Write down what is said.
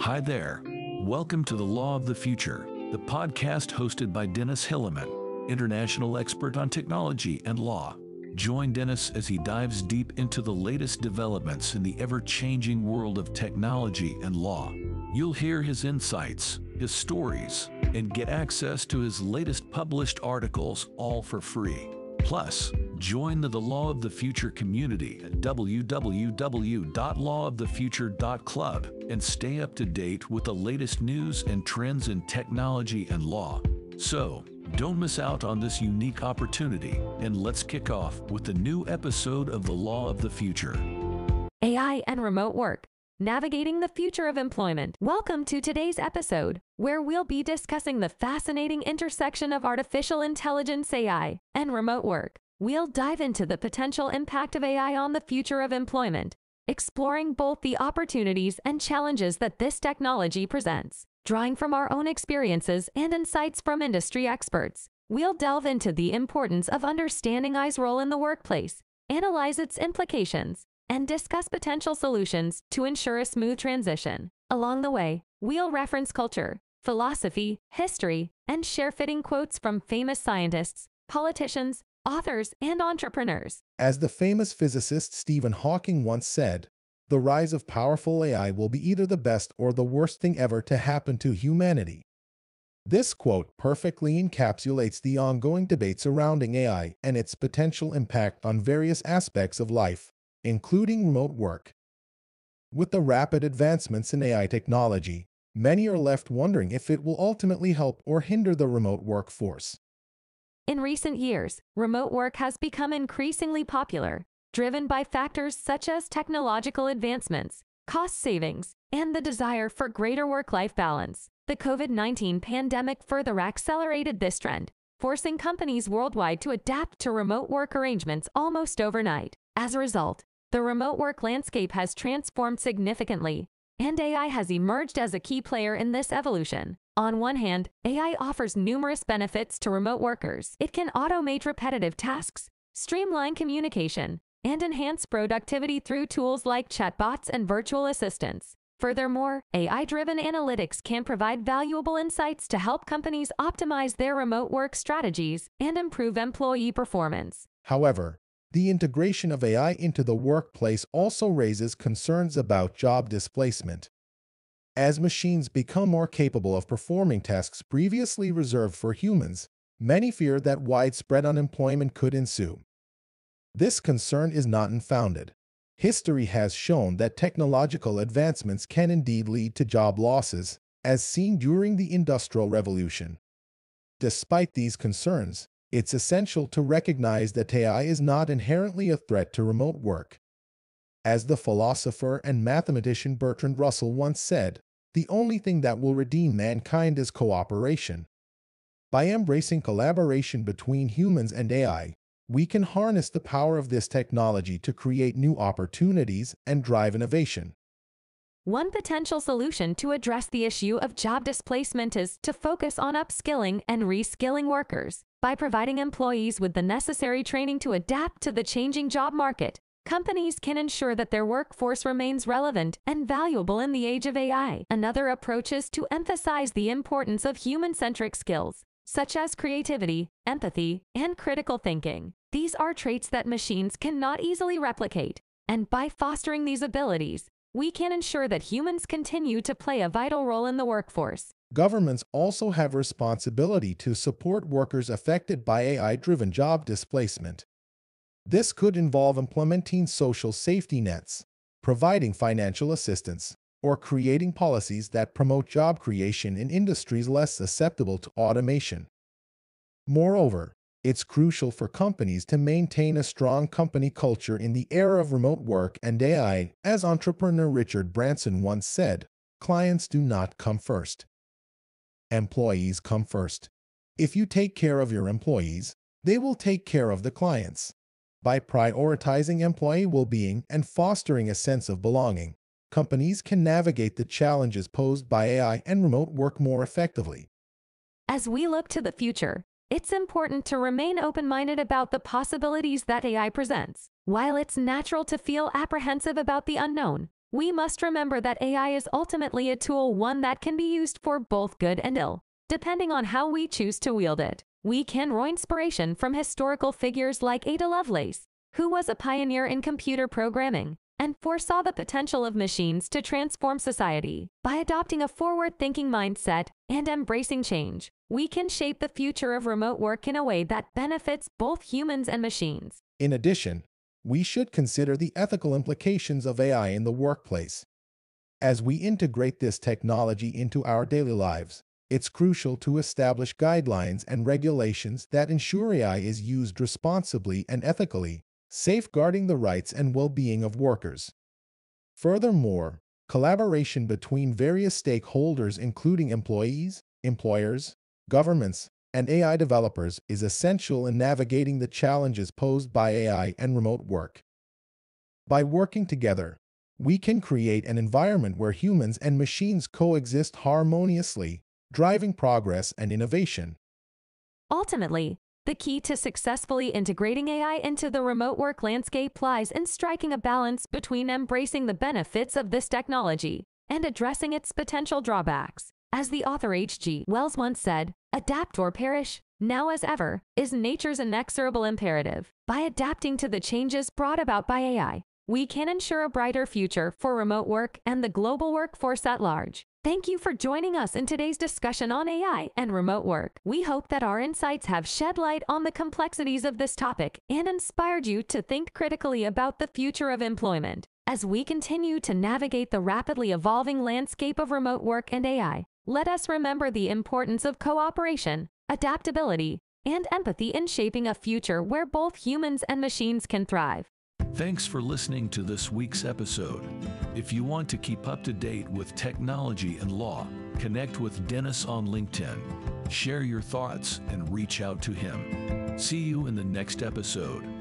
Hi there. Welcome to The Law of the Future, the podcast hosted by Dennis Hilleman, international expert on technology and law. Join Dennis as he dives deep into the latest developments in the ever changing world of technology and law. You'll hear his insights, his stories, and get access to his latest published articles all for free. Plus, Join the, the Law of the Future community at www.lawofthefuture.club and stay up to date with the latest news and trends in technology and law. So, don't miss out on this unique opportunity, and let's kick off with the new episode of The Law of the Future. AI and Remote Work Navigating the Future of Employment. Welcome to today's episode, where we'll be discussing the fascinating intersection of artificial intelligence AI and remote work. We'll dive into the potential impact of AI on the future of employment, exploring both the opportunities and challenges that this technology presents. Drawing from our own experiences and insights from industry experts, we'll delve into the importance of understanding AI's role in the workplace, analyze its implications, and discuss potential solutions to ensure a smooth transition. Along the way, we'll reference culture, philosophy, history, and share fitting quotes from famous scientists, politicians, authors, and entrepreneurs. As the famous physicist Stephen Hawking once said, the rise of powerful AI will be either the best or the worst thing ever to happen to humanity. This quote perfectly encapsulates the ongoing debate surrounding AI and its potential impact on various aspects of life, including remote work. With the rapid advancements in AI technology, many are left wondering if it will ultimately help or hinder the remote workforce. In recent years, remote work has become increasingly popular, driven by factors such as technological advancements, cost savings, and the desire for greater work-life balance. The COVID-19 pandemic further accelerated this trend, forcing companies worldwide to adapt to remote work arrangements almost overnight. As a result, the remote work landscape has transformed significantly, and AI has emerged as a key player in this evolution. On one hand, AI offers numerous benefits to remote workers. It can automate repetitive tasks, streamline communication, and enhance productivity through tools like chatbots and virtual assistants. Furthermore, AI-driven analytics can provide valuable insights to help companies optimize their remote work strategies and improve employee performance. However, the integration of AI into the workplace also raises concerns about job displacement. As machines become more capable of performing tasks previously reserved for humans, many fear that widespread unemployment could ensue. This concern is not unfounded. History has shown that technological advancements can indeed lead to job losses, as seen during the Industrial Revolution. Despite these concerns, it's essential to recognize that AI is not inherently a threat to remote work. As the philosopher and mathematician Bertrand Russell once said, the only thing that will redeem mankind is cooperation. By embracing collaboration between humans and AI, we can harness the power of this technology to create new opportunities and drive innovation. One potential solution to address the issue of job displacement is to focus on upskilling and reskilling workers by providing employees with the necessary training to adapt to the changing job market. Companies can ensure that their workforce remains relevant and valuable in the age of AI. Another approach is to emphasize the importance of human-centric skills, such as creativity, empathy, and critical thinking. These are traits that machines cannot easily replicate, and by fostering these abilities, we can ensure that humans continue to play a vital role in the workforce. Governments also have responsibility to support workers affected by AI-driven job displacement. This could involve implementing social safety nets, providing financial assistance, or creating policies that promote job creation in industries less susceptible to automation. Moreover, it's crucial for companies to maintain a strong company culture in the era of remote work and AI. As entrepreneur Richard Branson once said, clients do not come first. Employees come first. If you take care of your employees, they will take care of the clients. By prioritizing employee well-being and fostering a sense of belonging, companies can navigate the challenges posed by AI and remote work more effectively. As we look to the future, it's important to remain open-minded about the possibilities that AI presents. While it's natural to feel apprehensive about the unknown, we must remember that AI is ultimately a tool one that can be used for both good and ill, depending on how we choose to wield it. We can draw inspiration from historical figures like Ada Lovelace, who was a pioneer in computer programming and foresaw the potential of machines to transform society. By adopting a forward-thinking mindset and embracing change, we can shape the future of remote work in a way that benefits both humans and machines. In addition, we should consider the ethical implications of AI in the workplace. As we integrate this technology into our daily lives, it's crucial to establish guidelines and regulations that ensure AI is used responsibly and ethically, safeguarding the rights and well-being of workers. Furthermore, collaboration between various stakeholders including employees, employers, governments, and AI developers is essential in navigating the challenges posed by AI and remote work. By working together, we can create an environment where humans and machines coexist harmoniously, driving progress and innovation. Ultimately, the key to successfully integrating AI into the remote work landscape lies in striking a balance between embracing the benefits of this technology and addressing its potential drawbacks. As the author H.G. Wells once said, adapt or perish, now as ever, is nature's inexorable imperative. By adapting to the changes brought about by AI, we can ensure a brighter future for remote work and the global workforce at large. Thank you for joining us in today's discussion on AI and remote work. We hope that our insights have shed light on the complexities of this topic and inspired you to think critically about the future of employment. As we continue to navigate the rapidly evolving landscape of remote work and AI, let us remember the importance of cooperation, adaptability, and empathy in shaping a future where both humans and machines can thrive. Thanks for listening to this week's episode. If you want to keep up to date with technology and law, connect with Dennis on LinkedIn. Share your thoughts and reach out to him. See you in the next episode.